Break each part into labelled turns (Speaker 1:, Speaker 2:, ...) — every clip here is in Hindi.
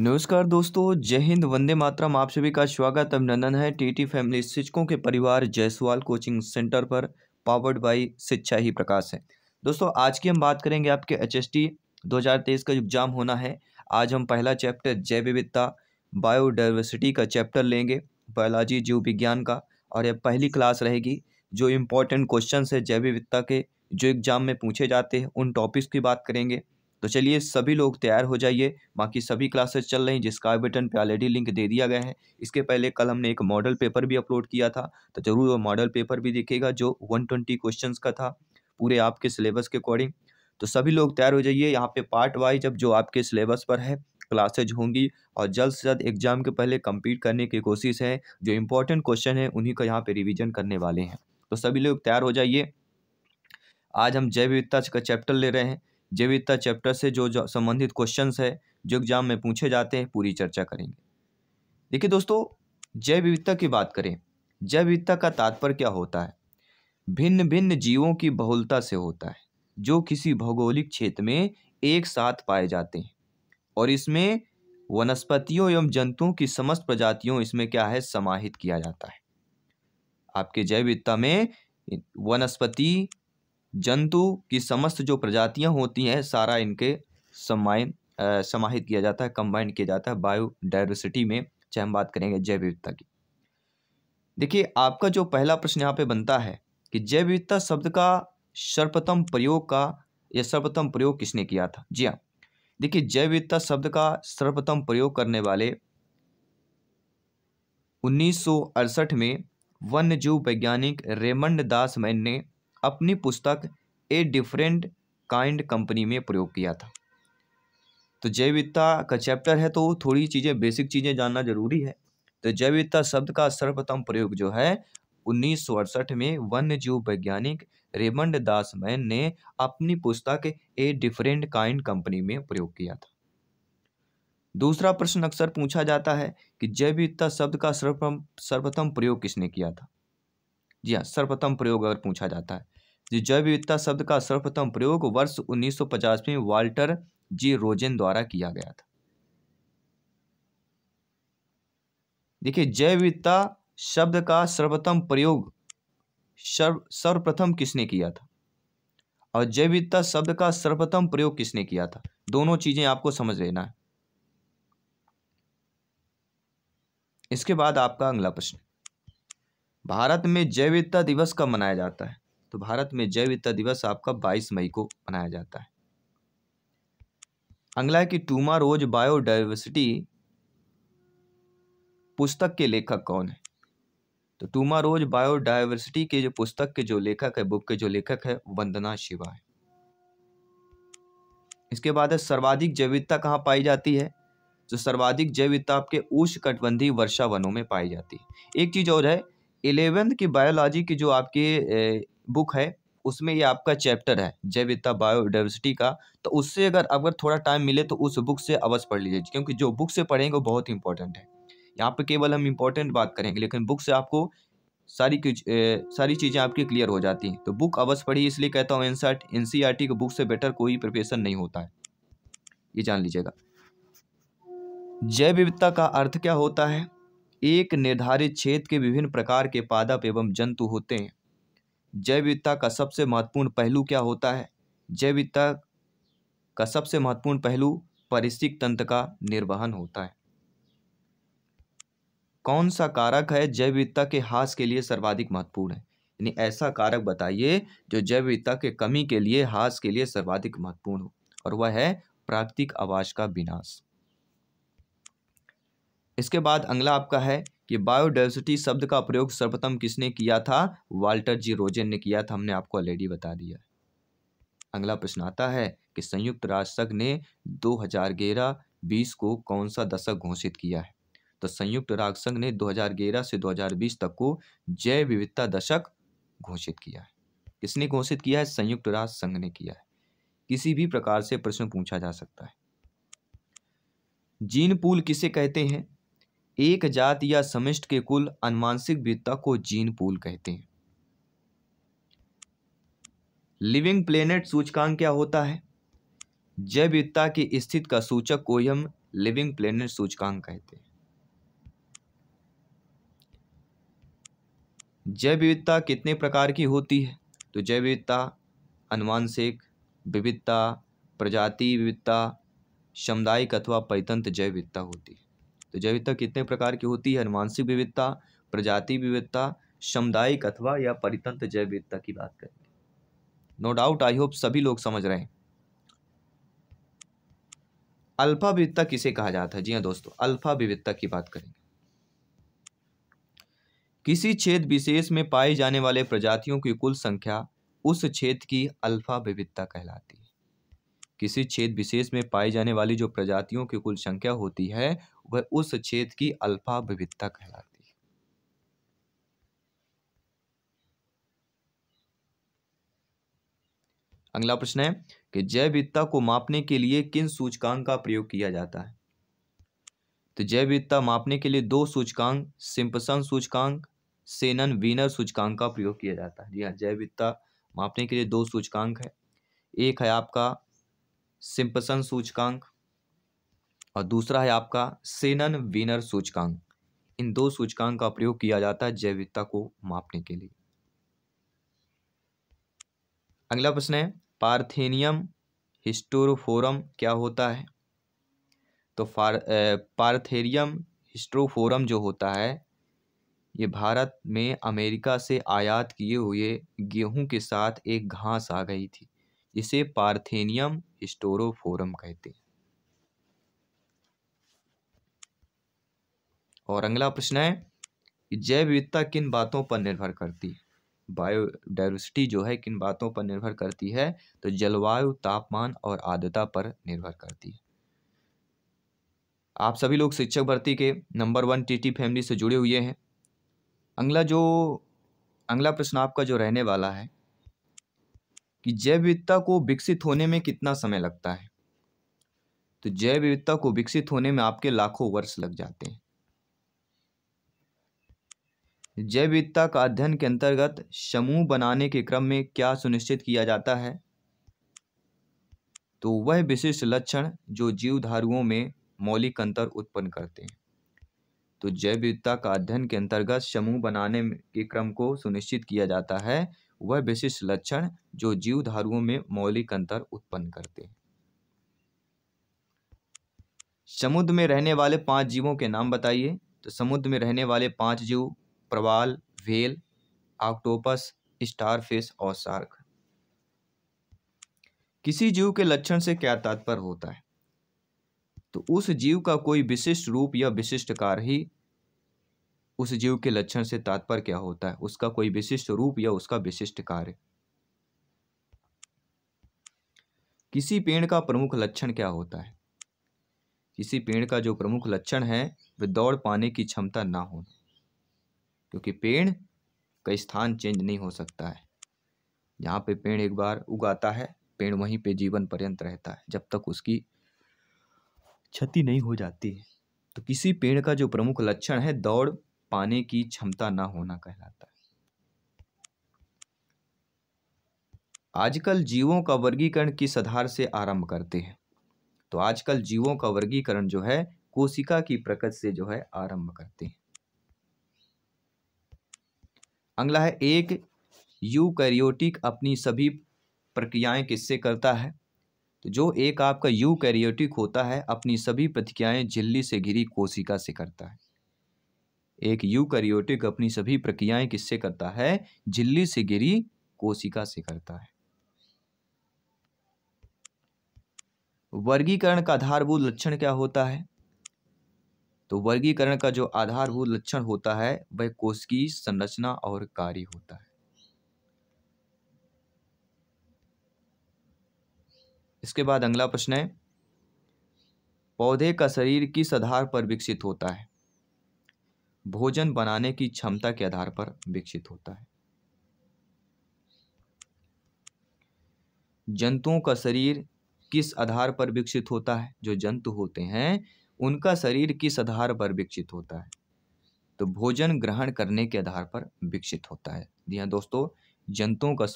Speaker 1: नमस्कार दोस्तों जय हिंद वंदे मातरम आप सभी का स्वागत अभिनंदन है टीटी फैमिली शिक्षकों के परिवार जयसवाल कोचिंग सेंटर पर पावर्ड बाई शिक्षा ही प्रकाश है दोस्तों आज की हम बात करेंगे आपके एच एस टी दो हज़ार तेईस का एग्जाम होना है आज हम पहला चैप्टर जैव विविधता बायोडाइवर्सिटी का चैप्टर लेंगे बायोलॉजी जीव विज्ञान का और यह पहली क्लास रहेगी जो इम्पोर्टेंट क्वेश्चन है जैव विविधता के जो एग्जाम में पूछे जाते हैं उन टॉपिक्स की बात करेंगे तो चलिए सभी लोग तैयार हो जाइए बाकी सभी क्लासेस चल रही हैं जिसका बटन पे ऑलरेडी लिंक दे दिया गया है इसके पहले कल हमने एक मॉडल पेपर भी अपलोड किया था तो ज़रूर वो मॉडल पेपर भी देखेगा जो वन ट्वेंटी क्वेश्चन का था पूरे आपके सिलेबस के अकॉर्डिंग तो सभी लोग तैयार हो जाइए यहाँ पे पार्ट वाइज अब जो आपके सिलेबस पर है क्लासेज होंगी और जल्द से जल्द एग्जाम के पहले कम्प्लीट करने की कोशिश है जो इम्पोर्टेंट क्वेश्चन है उन्हीं का यहाँ पे रिविजन करने वाले हैं तो सभी लोग तैयार हो जाइए आज हम जैव विविधता का चैप्टर ले रहे हैं जैविकता चैप्टर से जो, संबंधित क्वेश्चंस है जो एग्जाम में पूछे जाते हैं पूरी चर्चा करेंगे देखिए दोस्तों जैव विविधता की बात करें जैव विविधता का तात्पर्य क्या होता है भिन्न भिन्न जीवों की बहुलता से होता है जो किसी भौगोलिक क्षेत्र में एक साथ पाए जाते हैं और इसमें वनस्पतियों एवं जंतुओं की समस्त प्रजातियों इसमें क्या है समाहित किया जाता है आपके जैव विविधता में वनस्पति जंतु की समस्त जो प्रजातियां होती हैं सारा इनके समायन समाहित किया जाता है कंबाइन किया जाता है बायोडाइवर्सिटी में चाहे हम बात करेंगे जैव विविधता की देखिए आपका जो पहला प्रश्न यहाँ पे बनता है कि जैव विविधता शब्द का सर्वप्रथम प्रयोग का या सर्वप्रथम प्रयोग किसने किया था जी हाँ देखिए जैव विविधता शब्द का सर्वप्रथम प्रयोग करने वाले उन्नीस में वन्य जीव वैज्ञानिक रेमंड दास मैन ने अपनी पुस्तक ए डिफरेंट काइंड कंपनी में प्रयोग किया था तो जैव विद्या का चैप्टर है तो थोड़ी चीज़ें बेसिक चीज़ें जानना जरूरी है तो जैव विद्या शब्द का सर्वप्रथम प्रयोग जो है उन्नीस सौ अड़सठ में वन्य जीव वैज्ञानिक रेमंड दास मैन ने अपनी पुस्तक ए डिफरेंट काइंड कंपनी में प्रयोग किया था दूसरा प्रश्न अक्सर पूछा जाता है कि जैव विद्या शब्द का सर्वप्रथम सर्वप्रथम प्रयोग किसने किया था जी हाँ सर्वप्रथम प्रयोग अगर पूछा जाता है जी जैव विविधता शब्द का सर्वप्रथम प्रयोग वर्ष उन्नीस में वाल्टर जी रोजेन द्वारा किया गया था देखिए जैव विविधता शब्द का सर्वप्रथम प्रयोग सर्वप्रथम किसने किया था और जैव विविधता शब्द का सर्वप्रथम प्रयोग किसने किया था दोनों चीज़ें आपको समझ लेना है इसके बाद आपका अगला प्रश्न भारत में जैविकता दिवस कब मनाया जाता है तो भारत में जैविकता दिवस आपका बाईस मई को मनाया जाता है अगला है कि टूमा रोज बायोडाइवर्सिटी पुस्तक के लेखक कौन है तो टूमा रोज बायोडाइवर्सिटी के जो पुस्तक के जो लेखक है बुक के जो लेखक है वंदना शिवा है इसके बाद है सर्वाधिक जैविकता कहाँ पाई जाती है जो तो सर्वाधिक जैविकता आपके उष्ण कटबंधी वर्षा वनों में पाई जाती है एक चीज़ और है इलेवेंथ की बायोलॉजी की जो आपकी बुक है उसमें ये आपका चैप्टर है जैविकता बायोडाइवर्सिटी का तो उससे अगर अगर थोड़ा टाइम मिले तो उस बुक से अवश्य पढ़ लीजिए क्योंकि जो बुक से पढ़ेंगे वो बहुत इंपॉर्टेंट है यहाँ पर केवल हम इम्पोर्टेंट बात करेंगे लेकिन बुक से आपको सारी कुछ सारी चीज़ें आपकी क्लियर हो जाती हैं तो बुक अवश्य पढ़िए इसलिए कहता हूँ N N C R T के बुक से बेटर कोई प्रिपरेशन नहीं होता है ये जान लीजिएगा जैव विविधता का अर्थ क्या होता है एक निर्धारित क्षेत्र के विभिन्न प्रकार के पादप एवं जंतु होते हैं जैव विविधता का सबसे महत्वपूर्ण पहलू क्या होता है जैव विविधता का सबसे महत्वपूर्ण पहलू परिस्थितिक तंत्र का निर्वहन होता है कौन सा कारक है जैव विविधता के हास के लिए सर्वाधिक महत्वपूर्ण है यानी ऐसा कारक बताइए जो जैव विविधता के कमी के लिए हास के लिए सर्वाधिक महत्वपूर्ण हो और वह है प्राकृतिक आवास का विनाश इसके बाद अगला आपका है कि बायोडाइवर्सिटी शब्द का प्रयोग सर्वप्रथम किसने किया था वाल्टर जी रोजेन ने किया था हमने आपको ऑलरेडी बता दिया अगला प्रश्न आता है कि संयुक्त राष्ट्र संघ ने दो हजार ग्यारह बीस को कौन सा दशक घोषित किया है तो संयुक्त राष्ट्र संघ ने 2011 से 2020 तक को जैव विविधता दशक घोषित किया है किसने घोषित किया है संयुक्त राष्ट्र संघ ने किया है किसी भी प्रकार से प्रश्न पूछा जा सकता है जीन पूल किसे कहते हैं एक जात या समिष्ट के कुल अनुवांशिक विविधता को जीन पूल कहते हैं लिविंग प्लेनेट सूचकांक क्या होता है जैव विविधता की स्थिति का सूचक को हम लिविंग प्लेनेट सूचकांक कहते हैं जैव विविधता कितने प्रकार की होती है तो जैव विविधता अनुवांशिक विविधता प्रजाति विविधता समुदायिक अथवा पैतंत्र जैव विविधता होती है तो जैविकता कितने प्रकार की होती है अनुवांशिक विविधता प्रजाति विविधता समुदायिक अथवा या परितंत्र जैव विविधता की बात करेंगे नो डाउट आई होप सभी लोग समझ रहे हैं अल्फा विविधता किसे कहा जाता है जी हाँ दोस्तों अल्फा विविधता की बात करेंगे किसी क्षेत्र विशेष में पाए जाने वाले प्रजातियों की कुल संख्या उस क्षेत्र की अल्फा विविधता कहलाती है किसी क्षेत्र विशेष में पाई जाने वाली जो प्रजातियों की कुल संख्या होती है वह उस छेद की अल्फा विविधता कहलाती है अगला प्रश्न है कि जैव विविधता को मापने के लिए किन सूचकांक का प्रयोग किया जाता है तो जैव विविधता मापने के लिए दो सूचकांक सिंपसन सूचकांक सेनन वीनर सूचकांक का प्रयोग किया जाता है जी हाँ जैव विविधता मापने के लिए दो सूचकांक है एक है आपका सिंपसन सूचकांक और दूसरा है आपका सेनन वीनर सूचकांक इन दो सूचकांक का प्रयोग किया जाता है जैविकता को मापने के लिए अगला प्रश्न है पार्थेनियम हिस्टोरोफोरम क्या होता है तो फार पार्थेरियम हिस्टोफोरम जो होता है ये भारत में अमेरिका से आयात किए हुए गेहूं के साथ एक घास आ गई थी इसे पार्थेनियम हिस्टोरोफोरम कहते हैं और अगला प्रश्न है कि जैव विविधता किन बातों पर निर्भर करती है बायोडाइवर्सिटी जो है किन बातों पर निर्भर करती है तो जलवायु तापमान और आद्रता पर निर्भर करती है आप सभी लोग शिक्षक भर्ती के नंबर वन टीटी फैमिली से जुड़े हुए हैं अगला जो अगला प्रश्न आपका जो रहने वाला है कि जैव विविधता को विकसित होने में कितना समय लगता है तो जैव विविधता को विकसित होने में आपके लाखों वर्ष लग जाते हैं जैविकता का अध्ययन के अंतर्गत समूह बनाने के क्रम में क्या सुनिश्चित किया जाता है तो वह विशिष्ट लक्षण जो जीवधारुओं में मौलिक अंतर उत्पन्न करते हैं तो जैव का अध्ययन के अंतर्गत समूह बनाने के क्रम को सुनिश्चित किया जाता है वह विशिष्ट लक्षण जो जीवधारुओं में मौलिक अंतर उत्पन्न करते हैं समुद्र में रहने वाले पांच जीवों के नाम बताइए तो समुद्र में रहने वाले पांच जीव प्रवाल वेल ऑक्टोपस स्टारफिश और सार्क किसी जीव के लक्षण से क्या तात्पर्य होता है तो उस जीव का कोई विशिष्ट रूप या विशिष्ट कार्य ही उस जीव के लक्षण से तात्पर्य क्या होता है उसका कोई विशिष्ट रूप या उसका विशिष्ट कार्य किसी पेड़ का प्रमुख लक्षण क्या होता है किसी पेड़ का जो प्रमुख लक्षण है वह दौड़ पाने की क्षमता ना होना क्योंकि पेड़ का स्थान चेंज नहीं हो सकता है जहाँ पे पेड़ एक बार उगाता है पेड़ वहीं पे जीवन पर्यंत रहता है जब तक उसकी क्षति नहीं हो जाती है तो किसी पेड़ का जो प्रमुख लक्षण है दौड़ पाने की क्षमता ना होना कहलाता है आजकल जीवों का वर्गीकरण किस आधार से आरंभ करते हैं तो आजकल जीवों का वर्गीकरण जो है कोशिका की प्रकृति से जो है आरंभ करते हैं अगला है एक यूकैरियोटिक अपनी सभी प्रक्रियाएं किससे करता है तो जो एक आपका यूकैरियोटिक होता है अपनी सभी प्रतिक्रियाएं झिल्ली से घिरी कोशिका से करता है एक यूकैरियोटिक अपनी सभी प्रक्रियाएं किससे करता है झिल्ली से घिरी कोशिका से करता है वर्गीकरण का आधारभूत लक्षण क्या होता है तो वर्गीकरण का जो आधारभूत लक्षण होता है वह कोश की संरचना और कार्य होता है इसके बाद अगला प्रश्न है पौधे का शरीर किस आधार पर विकसित होता है भोजन बनाने की क्षमता के आधार पर विकसित होता है जंतुओं का शरीर किस आधार पर विकसित होता है जो जंतु होते हैं उनका शरीर किस आधार पर विकसित होता है तो भोजन ग्रहण करने के आधार पर विकसित होता है जी हाँ दोस्तों जंतुओं का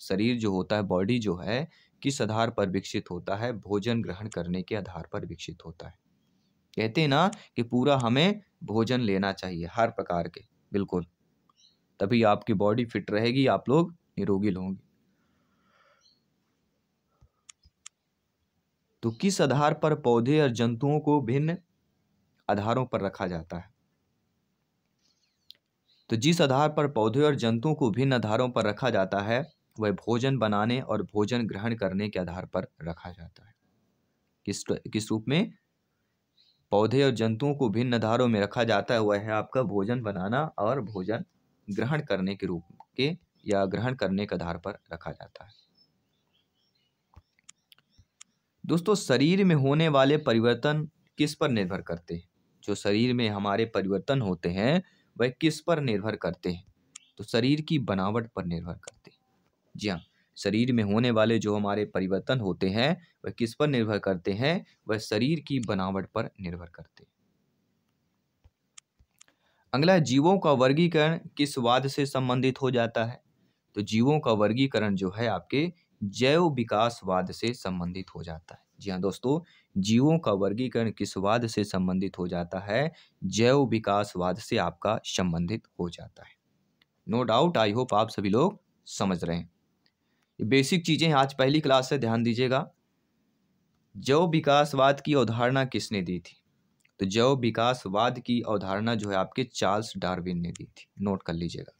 Speaker 1: शरीर जो होता है बॉडी जो है किस आधार पर विकसित होता है भोजन ग्रहण करने के आधार पर विकसित होता है कहते हैं ना कि पूरा हमें भोजन लेना चाहिए हर प्रकार के बिल्कुल तभी आपकी बॉडी फिट रहेगी आप लोग निरोगी होंगे तो किस आधार पर पौधे और जंतुओं को भिन्न आधारों पर रखा जाता है तो जिस आधार पर पौधे और जंतुओं को भिन्न आधारों पर रखा जाता है वह भोजन बनाने और भोजन ग्रहण करने के आधार पर रखा जाता है किस किस रूप में पौधे और जंतुओं को भिन्न आधारों में रखा जाता है वह है आपका भोजन बनाना और भोजन ग्रहण करने के रूप के या ग्रहण करने के आधार पर रखा जाता है दोस्तों शरीर में होने वाले परिवर्तन किस पर निर्भर करते हैं जो शरीर में हमारे परिवर्तन होते हैं वह किस पर निर्भर करते हैं तो शरीर की बनावट पर निर्भर करते हैं जी हाँ शरीर में होने वाले जो हमारे परिवर्तन होते हैं वह किस पर निर्भर करते हैं वह शरीर की बनावट पर निर्भर करते हैं अगला जीवों का वर्गीकरण किस वाद से संबंधित हो जाता है तो जीवों का वर्गीकरण जो है आपके जैव विकासवाद से संबंधित हो जाता है जी हाँ दोस्तों जीवों का वर्गीकरण किस वाद से संबंधित हो जाता है जैव विकासवाद से आपका संबंधित हो जाता है नो डाउट आई होप आप सभी लोग समझ रहे हैं ये बेसिक चीज़ें आज पहली क्लास से ध्यान दीजिएगा जैव विकासवाद की अवधारणा किसने दी थी तो जैव विकासवाद की अवधारणा जो है आपके चार्ल्स डार्विन ने दी थी नोट कर लीजिएगा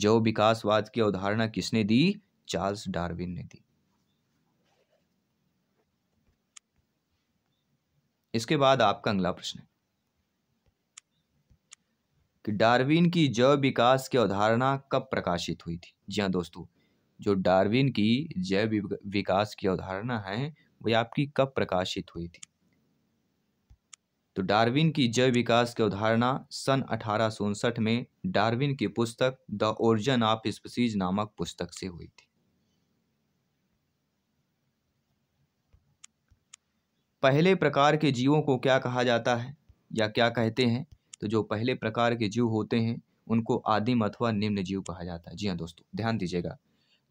Speaker 1: जैव विकासवाद की अवधारणा किसने दी चार्ल्स डार्विन ने दी इसके बाद आपका अगला प्रश्न है कि डार्विन की जैव विकास की अवधारणा कब प्रकाशित हुई थी जी हाँ दोस्तों जो डार्विन की जैव विकास की अवधारणा है वह आपकी कब प्रकाशित हुई थी तो डार्विन की जैव विकास की अवधारणा सन अठारह में डार्विन की पुस्तक द ओरिजन ऑफ स्पीसीज नामक पुस्तक से हुई थी पहले प्रकार के जीवों को क्या कहा जाता है या क्या कहते हैं तो जो पहले प्रकार के जीव होते हैं उनको आदिम अथवा निम्न जीव कहा जाता है जी हाँ दोस्तों ध्यान दीजिएगा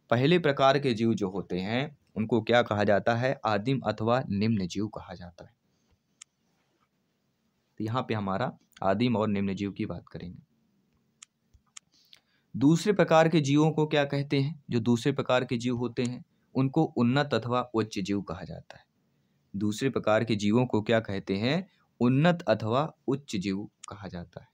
Speaker 1: पहले प्रकार के जीव जो होते हैं उनको क्या कहा जाता है आदिम अथवा निम्न जीव कहा जाता है तो यहाँ पे हमारा आदिम और निम्न जीव की बात करेंगे दूसरे प्रकार के जीवों को क्या कहते हैं जो दूसरे प्रकार के जीव होते हैं उनको उन्नत अथवा उच्च जीव कहा जाता है दूसरे प्रकार के जीवों को क्या कहते हैं उन्नत अथवा उच्च जीव कहा जाता है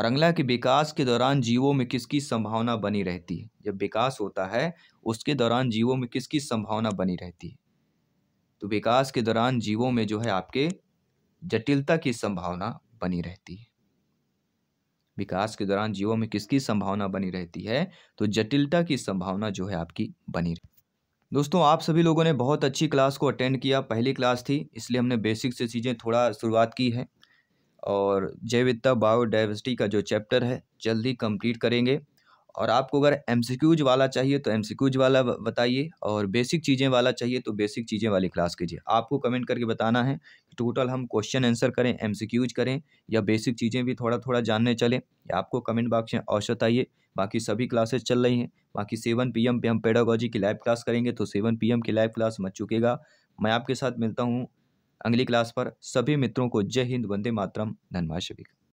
Speaker 1: और के विकास के दौरान जीवों में किसकी संभावना बनी रहती है जब विकास होता है उसके दौरान जीवों में किसकी संभावना बनी रहती है तो विकास के दौरान जीवों में जो है आपके जटिलता की संभावना बनी रहती है विकास के दौरान जीवों में किसकी संभावना बनी रहती है तो जटिलता की संभावना जो है आपकी बनी रहती है दोस्तों आप सभी लोगों ने बहुत अच्छी क्लास को अटेंड किया पहली क्लास थी इसलिए हमने बेसिक से चीज़ें थोड़ा शुरुआत की है और जैविकता बायोडाइवर्सिटी का जो चैप्टर है जल्दी कंप्लीट करेंगे और आपको अगर एम वाला चाहिए तो एम वाला बताइए और बेसिक चीज़ें वाला चाहिए तो बेसिक चीज़ें वाली क्लास कीजिए आपको कमेंट करके बताना है कि टोटल हम क्वेश्चन आंसर करें एम करें या बेसिक चीज़ें भी थोड़ा थोड़ा जानने चलें या आपको कमेंट बॉक्स में औसत आइए बाकी सभी क्लासेस चल रही हैं बाकी सेवन पी पे हम पेडागोजी की लाइव क्लास करेंगे तो सेवन पी की लाइव क्लास मत चुकेगा मैं आपके साथ मिलता हूँ अगली क्लास पर सभी मित्रों को जय हिंद वंदे मातरम धनबाद शफिक